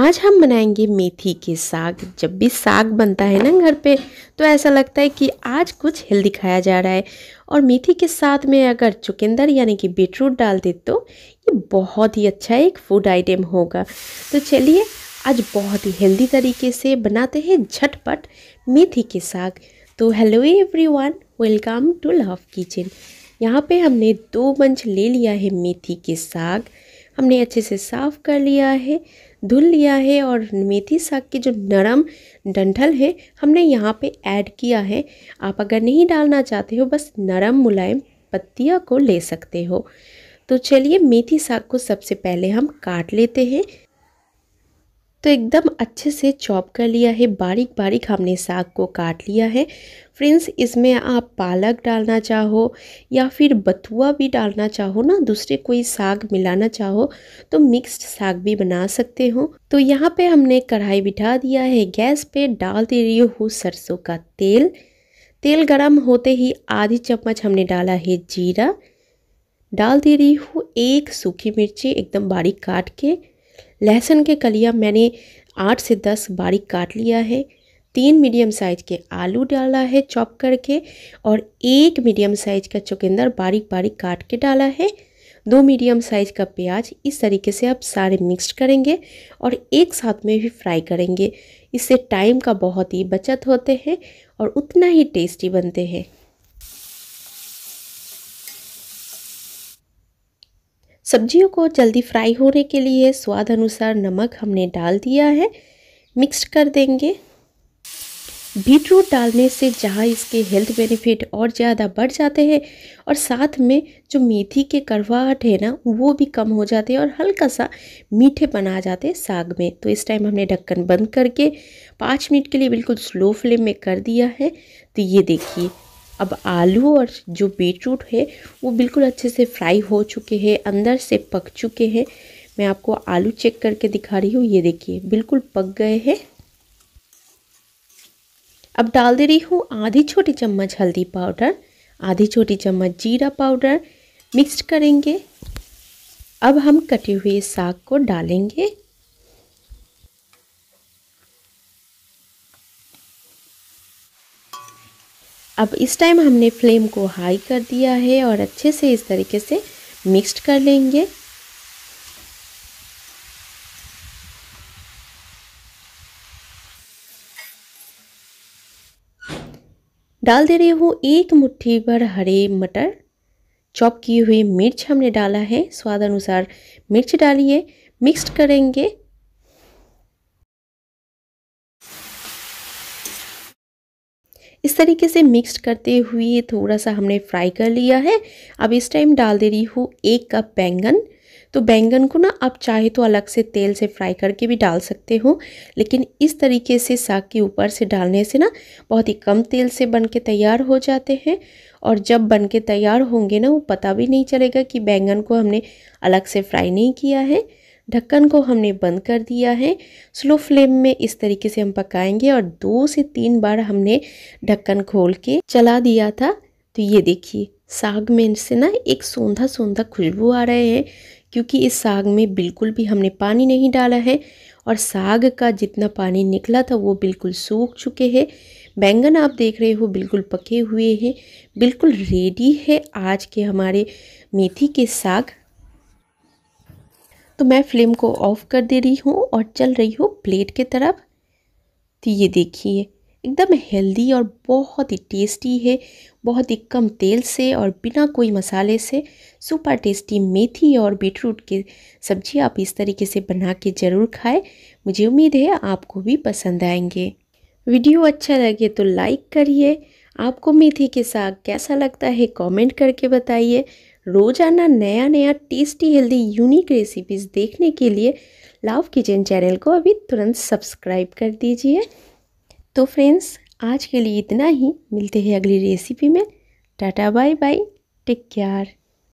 आज हम बनाएंगे मेथी के साग जब भी साग बनता है ना घर पे तो ऐसा लगता है कि आज कुछ हेल्दी खाया जा रहा है और मेथी के साथ में अगर चुकंदर यानी कि बीटरूट डाल दे तो ये बहुत ही अच्छा एक फूड आइटम होगा तो चलिए आज बहुत ही हेल्दी तरीके से बनाते हैं झटपट मेथी के साग तो hello every welcome to Love Kitchen यहाँ पर हमने दो बंच ले लिया है मेथी के साग हमने अच्छे से साफ़ कर लिया है धुल लिया है और मेथी साग के जो नरम डंठल है हमने यहाँ पे ऐड किया है आप अगर नहीं डालना चाहते हो बस नरम मुलायम पत्तिया को ले सकते हो तो चलिए मेथी साग को सबसे पहले हम काट लेते हैं तो एकदम अच्छे से चॉप कर लिया है बारीक बारीक हमने साग को काट लिया है फ्रेंड्स इसमें आप पालक डालना चाहो या फिर बथुआ भी डालना चाहो ना दूसरे कोई साग मिलाना चाहो तो मिक्स्ड साग भी बना सकते हो तो यहाँ पे हमने कढ़ाई बिठा दिया है गैस पे डाल दे रही हूँ सरसों का तेल तेल गरम होते ही आधी चम्मच हमने डाला है जीरा डाल दे रही हूँ एक सूखी मिर्ची एकदम बारीक काट के लहसुन के कलिया मैंने आठ से दस बारीक काट लिया है तीन मीडियम साइज के आलू डाला है चॉप करके और एक मीडियम साइज का चुकंदर बारीक बारीक काट के डाला है दो मीडियम साइज का प्याज इस तरीके से आप सारे मिक्स करेंगे और एक साथ में भी फ्राई करेंगे इससे टाइम का बहुत ही बचत होते हैं और उतना ही टेस्टी बनते हैं सब्जियों को जल्दी फ्राई होने के लिए स्वाद अनुसार नमक हमने डाल दिया है मिक्स कर देंगे बीट रूट डालने से जहाँ इसके हेल्थ बेनिफिट और ज़्यादा बढ़ जाते हैं और साथ में जो मेथी के करवाहट है ना वो भी कम हो जाते हैं और हल्का सा मीठे बना जाते हैं साग में तो इस टाइम हमने ढक्कन बंद करके पाँच मिनट के लिए बिल्कुल स्लो फ्लेम में कर दिया है तो ये देखिए अब आलू और जो बीटरूट है वो बिल्कुल अच्छे से फ्राई हो चुके हैं अंदर से पक चुके हैं मैं आपको आलू चेक करके दिखा रही हूँ ये देखिए बिल्कुल पक गए हैं अब डाल दे रही हूँ आधी छोटी चम्मच हल्दी पाउडर आधी छोटी चम्मच जीरा पाउडर मिक्स करेंगे अब हम कटे हुए साग को डालेंगे अब इस टाइम हमने फ्लेम को हाई कर दिया है और अच्छे से इस तरीके से मिक्स्ड कर लेंगे डाल दे रही हूँ एक मुट्ठी भर हरे मटर चॉप की हुई मिर्च हमने डाला है स्वाद अनुसार मिर्च डालिए मिक्स्ड करेंगे इस तरीके से मिक्स करते हुए थोड़ा सा हमने फ्राई कर लिया है अब इस टाइम डाल दे रही हूँ एक कप बैंगन तो बैंगन को ना आप चाहे तो अलग से तेल से फ्राई करके भी डाल सकते हो लेकिन इस तरीके से साग के ऊपर से डालने से ना बहुत ही कम तेल से बन के तैयार हो जाते हैं और जब बन के तैयार होंगे ना वो पता भी नहीं चलेगा कि बैंगन को हमने अलग से फ्राई नहीं किया है ढक्कन को हमने बंद कर दिया है स्लो फ्लेम में इस तरीके से हम पकाएंगे और दो से तीन बार हमने ढक्कन खोल के चला दिया था तो ये देखिए साग में से ना एक सौंधा सौंधा खुशबू आ रहे हैं क्योंकि इस साग में बिल्कुल भी हमने पानी नहीं डाला है और साग का जितना पानी निकला था वो बिल्कुल सूख चुके हैं बैंगन आप देख रहे हो बिल्कुल पके हुए हैं बिल्कुल रेडी है आज के हमारे मेथी के साग तो मैं फ्लेम को ऑफ कर दे रही हूँ और चल रही हूँ प्लेट के तरफ तो ये देखिए एकदम हेल्दी और बहुत ही टेस्टी है बहुत ही कम तेल से और बिना कोई मसाले से सुपर टेस्टी मेथी और बीटरूट की सब्जी आप इस तरीके से बना के ज़रूर खाएं मुझे उम्मीद है आपको भी पसंद आएंगे वीडियो अच्छा लगे तो लाइक करिए आपको मेथी के साग कैसा लगता है कमेंट करके बताइए रोज़ाना नया नया टेस्टी हेल्दी यूनिक रेसिपीज़ देखने के लिए लव किचन चैनल को अभी तुरंत सब्सक्राइब कर दीजिए तो फ्रेंड्स आज के लिए इतना ही मिलते हैं अगली रेसिपी में tata bye bye take care